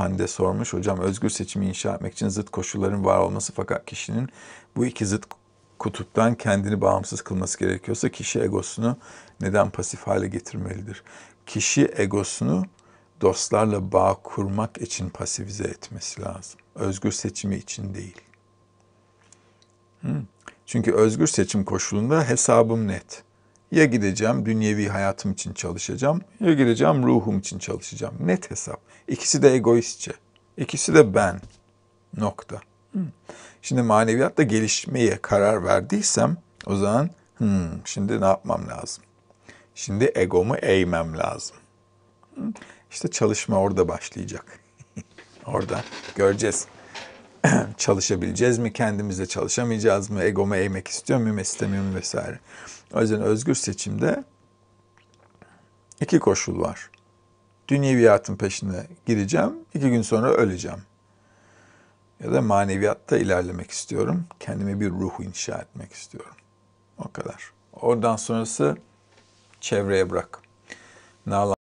Hande sormuş. Hocam özgür seçimi inşa etmek için zıt koşulların var olması fakat kişinin bu iki zıt kutuptan kendini bağımsız kılması gerekiyorsa kişi egosunu neden pasif hale getirmelidir? Kişi egosunu dostlarla bağ kurmak için pasifize etmesi lazım. Özgür seçimi için değil. Çünkü özgür seçim koşulunda hesabım net. Ya gideceğim dünyevi hayatım için çalışacağım ya gideceğim ruhum için çalışacağım. Net hesap. İkisi de egoistçe. İkisi de ben. Nokta. Hmm. Şimdi maneviyatta gelişmeye karar verdiysem o zaman hmm, şimdi ne yapmam lazım? Şimdi egomu eğmem lazım. Hmm. İşte çalışma orada başlayacak. orada göreceğiz çalışabileceğiz mi? Kendimizle çalışamayacağız mı? Egoma eğmek istiyor muyum, istemiyor muyum vesaire. O yüzden özgür seçimde iki koşul var. Dünyevi hayatın peşine gireceğim, iki gün sonra öleceğim. Ya da maneviyatta ilerlemek istiyorum. Kendime bir ruh inşa etmek istiyorum. O kadar. Oradan sonrası çevreye bırak. Nalan